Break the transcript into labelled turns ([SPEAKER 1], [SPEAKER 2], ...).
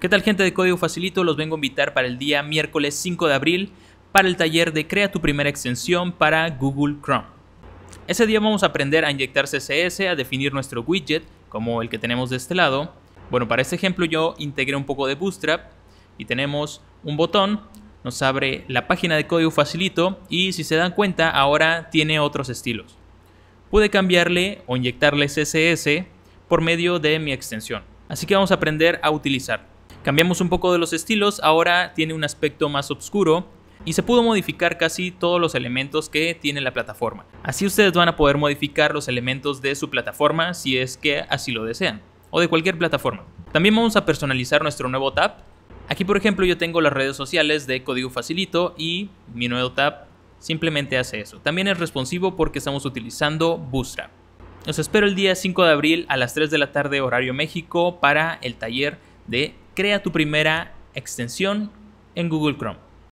[SPEAKER 1] ¿Qué tal gente de Código Facilito? Los vengo a invitar para el día miércoles 5 de abril para el taller de Crea tu primera extensión para Google Chrome. Ese día vamos a aprender a inyectar CSS, a definir nuestro widget, como el que tenemos de este lado. Bueno, para este ejemplo yo integré un poco de Bootstrap y tenemos un botón, nos abre la página de Código Facilito y si se dan cuenta ahora tiene otros estilos. Pude cambiarle o inyectarle CSS por medio de mi extensión. Así que vamos a aprender a utilizar. Cambiamos un poco de los estilos, ahora tiene un aspecto más oscuro y se pudo modificar casi todos los elementos que tiene la plataforma. Así ustedes van a poder modificar los elementos de su plataforma si es que así lo desean, o de cualquier plataforma. También vamos a personalizar nuestro nuevo tab. Aquí por ejemplo yo tengo las redes sociales de código facilito y mi nuevo tab simplemente hace eso. También es responsivo porque estamos utilizando Bootstrap. Os espero el día 5 de abril a las 3 de la tarde horario México para el taller de crea tu primera extensión en Google Chrome.